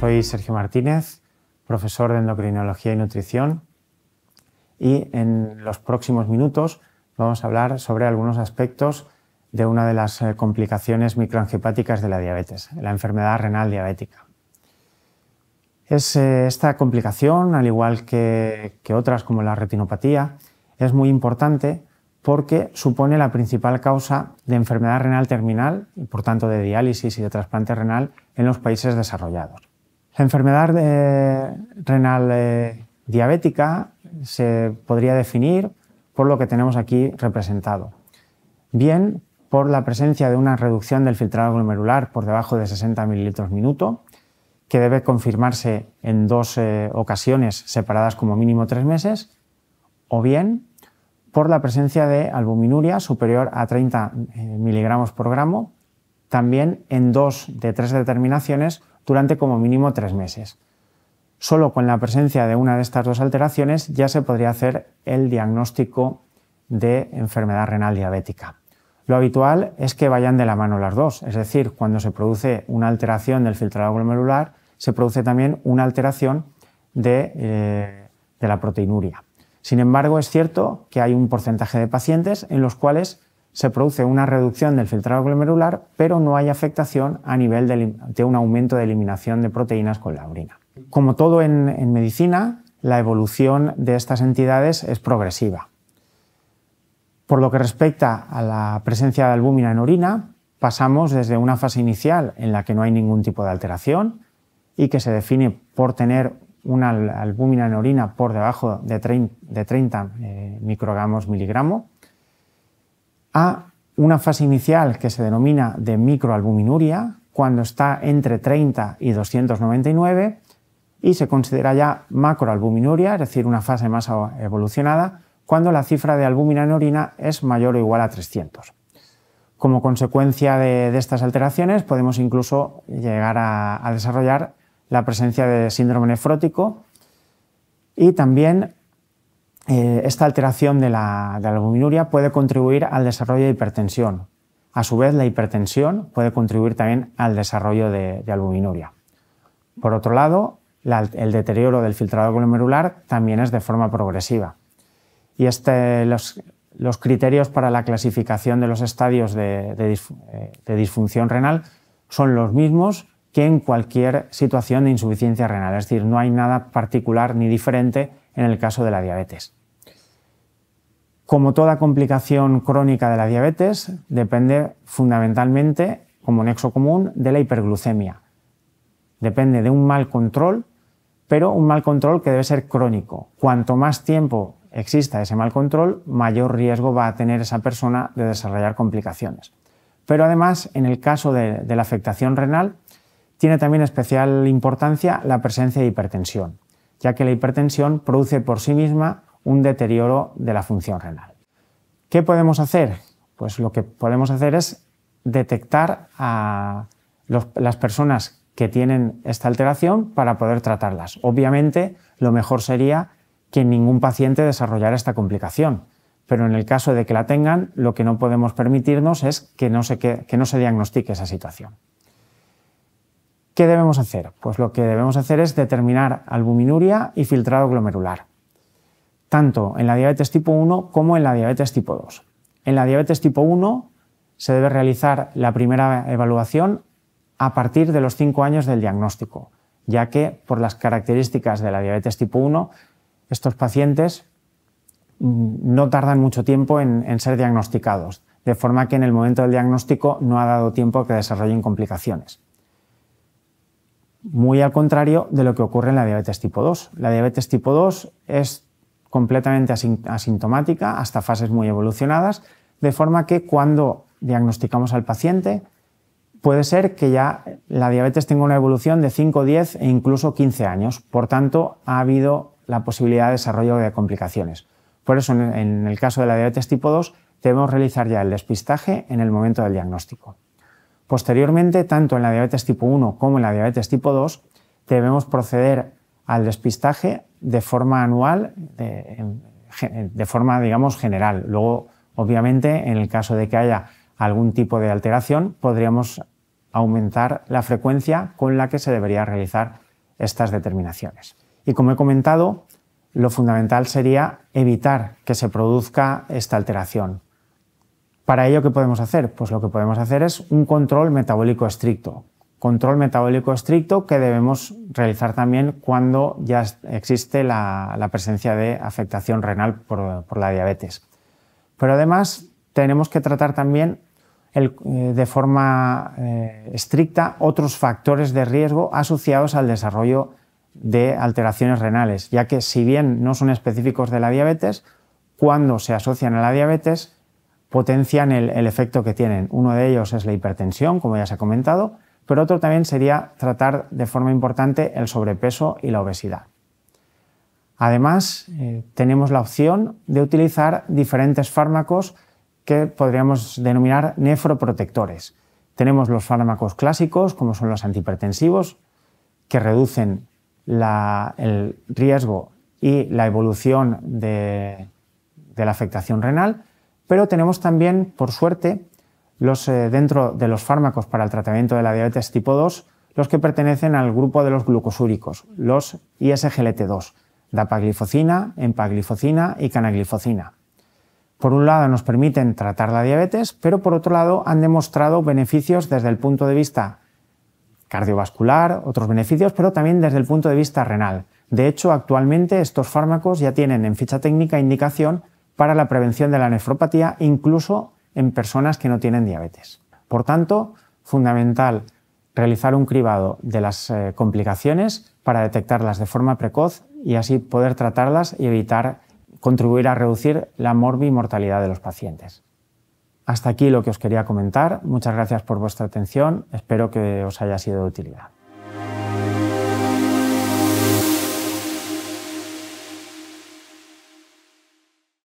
Soy Sergio Martínez, profesor de endocrinología y nutrición y en los próximos minutos vamos a hablar sobre algunos aspectos de una de las eh, complicaciones microangepáticas de la diabetes, la enfermedad renal diabética. Es, eh, esta complicación, al igual que otras como la retinopatía, es muy importante porque supone la principal causa de enfermedad renal terminal y por tanto de diálisis y de trasplante renal en los países desarrollados. La enfermedad eh, renal eh, diabética se podría definir por lo que tenemos aquí representado. Bien, por la presencia de una reducción del filtrado glomerular por debajo de 60 mililitros minuto, que debe confirmarse en dos eh, ocasiones separadas como mínimo tres meses, o bien por la presencia de albuminuria superior a 30 miligramos por gramo, también en dos de tres determinaciones durante como mínimo tres meses. Solo con la presencia de una de estas dos alteraciones ya se podría hacer el diagnóstico de enfermedad renal diabética. Lo habitual es que vayan de la mano las dos, es decir, cuando se produce una alteración del filtrado glomerular, se produce también una alteración de, eh, la proteinuria. Sin embargo, es cierto que hay un porcentaje de pacientes en los cuales se produce una reducción del filtrado glomerular, pero no hay afectación a nivel de, un aumento de eliminación de proteínas con la orina. Como todo en, medicina, la evolución de estas entidades es progresiva. Por lo que respecta a la presencia de albúmina en orina, pasamos desde una fase inicial en la que no hay ningún tipo de alteración y que se define por tener una albúmina en orina por debajo de 30, eh, microgramos miligramo, a una fase inicial que se denomina de microalbuminuria, cuando está entre 30 y 299, y se considera ya macroalbuminuria, es decir, una fase más evolucionada, cuando la cifra de albúmina en orina es mayor o igual a 300. Como consecuencia de, estas alteraciones podemos incluso llegar a desarrollar la presencia de síndrome nefrótico y también eh, esta alteración de la, albuminuria puede contribuir al desarrollo de hipertensión. A su vez, la hipertensión puede contribuir también al desarrollo de, albuminuria. Por otro lado, el deterioro del filtrado glomerular también es de forma progresiva. Y este, los, criterios para la clasificación de los estadios eh, de, disfunción renal son los mismos que en cualquier situación de insuficiencia renal. Es decir, no hay nada particular ni diferente en el caso de la diabetes. Como toda complicación crónica de la diabetes, depende fundamentalmente, como nexo común, de la hiperglucemia. Depende de un mal control, pero un mal control que debe ser crónico. Cuanto más tiempo exista ese mal control, mayor riesgo va a tener esa persona de desarrollar complicaciones. Pero además, en el caso de, la afectación renal, tiene también especial importancia la presencia de hipertensión, ya que la hipertensión produce por sí misma un deterioro de la función renal. ¿Qué podemos hacer? Pues lo que podemos hacer es detectar a las personas que tienen esta alteración para poder tratarlas. Obviamente, lo mejor sería que ningún paciente desarrollara esta complicación, pero en el caso de que la tengan, lo que no podemos permitirnos es que no se, que no se diagnostique esa situación. ¿Qué debemos hacer? Pues lo que debemos hacer es determinar albuminuria y filtrado glomerular tanto en la diabetes tipo 1 como en la diabetes tipo 2. En la diabetes tipo 1 se debe realizar la primera evaluación a partir de los 5 años del diagnóstico, ya que por las características de la diabetes tipo 1, estos pacientes mm, no tardan mucho tiempo en, ser diagnosticados, de forma que en el momento del diagnóstico no ha dado tiempo a que desarrollen complicaciones. Muy al contrario de lo que ocurre en la diabetes tipo 2. La diabetes tipo 2 es completamente asintomática hasta fases muy evolucionadas, de forma que cuando diagnosticamos al paciente, puede ser que ya la diabetes tenga una evolución de 5, 10 e incluso 15 años. Por tanto, ha habido la posibilidad de desarrollo de complicaciones. Por eso, en el caso de la diabetes tipo 2, debemos realizar ya el despistaje en el momento del diagnóstico. Posteriormente, tanto en la diabetes tipo 1 como en la diabetes tipo 2, debemos proceder al despistaje de forma anual, de, forma, digamos, general. Luego, obviamente, en el caso de que haya algún tipo de alteración, podríamos aumentar la frecuencia con la que se debería realizar estas determinaciones. Y como he comentado, lo fundamental sería evitar que se produzca esta alteración. Para ello, ¿qué podemos hacer? Pues lo que podemos hacer es un control metabólico estricto control metabólico estricto que debemos realizar también cuando ya existe la, presencia de afectación renal por, la diabetes. Pero además tenemos que tratar también eh, de forma eh, estricta otros factores de riesgo asociados al desarrollo de alteraciones renales, ya que si bien no son específicos de la diabetes, cuando se asocian a la diabetes potencian el, el efecto que tienen. Uno de ellos es la hipertensión, como ya se ha comentado, pero otro también sería tratar de forma importante el sobrepeso y la obesidad. Además, eh, tenemos la opción de utilizar diferentes fármacos que podríamos denominar nefroprotectores. Tenemos los fármacos clásicos, como son los antihipertensivos, que reducen el riesgo y la evolución de la afectación renal, pero tenemos también, por suerte, los, eh, dentro de los fármacos para el tratamiento de la diabetes tipo 2 los que pertenecen al grupo de los glucosúricos, los ISGLT2, dapaglifocina, empaglifocina y canaglifocina. Por un lado nos permiten tratar la diabetes, pero por otro lado han demostrado beneficios desde el punto de vista cardiovascular, otros beneficios, pero también desde el punto de vista renal. De hecho, actualmente estos fármacos ya tienen en ficha técnica indicación para la prevención de la nefropatía, incluso en personas que no tienen diabetes. Por tanto, fundamental realizar un cribado de las eh, complicaciones para detectarlas de forma precoz y así poder tratarlas y evitar contribuir a reducir la mortalidad de los pacientes. Hasta aquí lo que os quería comentar. Muchas gracias por vuestra atención. Espero que os haya sido de utilidad.